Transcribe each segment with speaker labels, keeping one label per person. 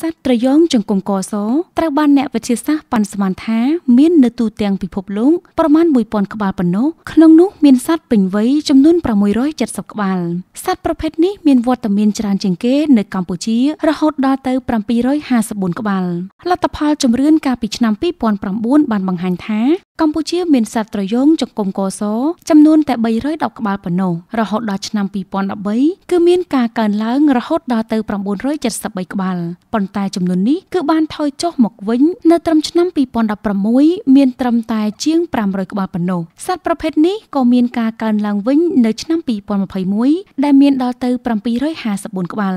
Speaker 1: សត្វត្រយងចង្គមកសត្រូវបានអ្នកវិទ្យាសាស្ត្រប៉ាន់ស្មានថាមាននៅទូទាំងពិភពលោកប្រមាណ1000ក្បាលប៉ុណ្ណោះក្នុងនោះមានសត្វពេញវ័យចំនួន670ក្បាលសត្វប្រភេទនេះមានវត្តមានច្រើនជាងគេនៅកម្ពុជារហូតដល់ទៅ754ក្បាលលទ្ធផលជំរឿនកាលពីឆ្នាំ2009បានបង្ហាញថាកម្ពុជា មានសត្វត្រយងចង្គមកសចំនួនតែ310ក្បាលប៉ុណ្ណោះរហូតដល់ឆ្នាំ2013គឺមានការកើនឡើងរហូតដល់ទៅ973ក្បាលប៉ុន្តែចំនួននេះគឺបាន ថយចុះ មកវិញ នៅត្រឹមឆ្នាំ2016មានត្រឹមតែជាង500ក្បាលប៉ុណ្ណោះសត្វប្រភេទនេះក៏មានការកើនឡើងវិញ នៅឆ្នាំ2021ដែលមានដល់ទៅ754ក្បាល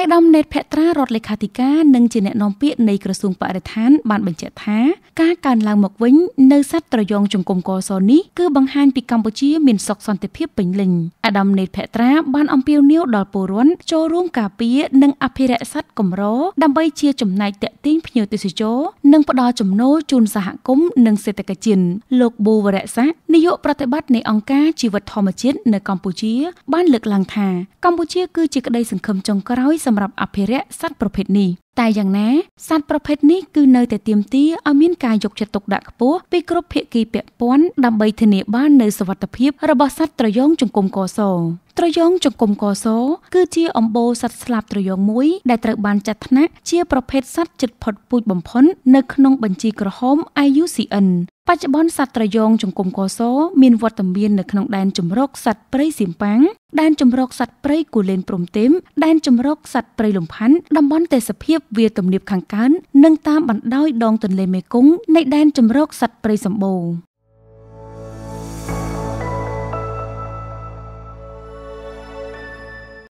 Speaker 1: ឯកឧត្តមណេតភត្រារដ្ឋលេខាធិការនិងជាអ្នកនាំពាក្យនៃក្រសួងបរិស្ថានបានបញ្ជាក់ថាការកើនឡើងមកវិញនៅសត្វត្រយងជង្គមកសនេះគឺបង្ហាញពីកម្ពុជាមានសុខសន្តិភាពពេញលេញអាដាមណេតភត្រាបានអំពាវនាវដល់ពលរដ្ឋចូលរួមការពារនិងអភិរក្សសត្វកម្រដើម្បីជាចំណែកតាក់ទាញភ្ញៀវទេសចរនិងផ្ដល់ចំណូលជូនសហគមន៍និងសេដ្ឋកិច្ចជាតិលោកបូវរៈស័កនាយកប្រតិបត្តិនៃអង្គការជីវិតធម្មជាតិនៅកម្ពុជាបានលើកឡើងថាកម្ពុជាគឺជាក្តីសង្ឃឹមចុងក្រោយសសម្រាប់អភិរក្សសត្វប្រភេទនេះតែយ៉ាងណាសត្វប្រភេទនេះគឺនៅតែទាមទារឲ្យមានការយកចិត្តទុកដាក់ខ្ពស់ពីគ្រប់ភាគី ពាក់ព័ន្ធដើម្បីធានាបាននូវសុវត្ថិភាពរបស់សត្វត្រយងចង្គំកសោត្រយងចង្គំកសោគឺជាអំបូរសត្វស្លាបត្រយងមួយដែលត្រូវបានចាត់ថ្នាក់ជាប្រភេទសត្វជិតផុតពូជបំផុននៅក្នុងបញ្ជីក្រហម IUCN បច្ចុប្បន្នសត្វត្រយងចង្គមកោសមានវត្តមាននៅក្នុងដែនជំរកសត្វព្រៃសៀមប៉ាំងដែនជំរកសត្វព្រៃគូលែនព្រំទេមដែនជំរកសត្វព្រៃលំផាន់តំបន់ទេសភាពវាលទំនាបខាងកើតនិងតាមបណ្ដោយដង ទន្លេមេគង្គនៃដែនជំរកសត្វព្រៃសម្បូរ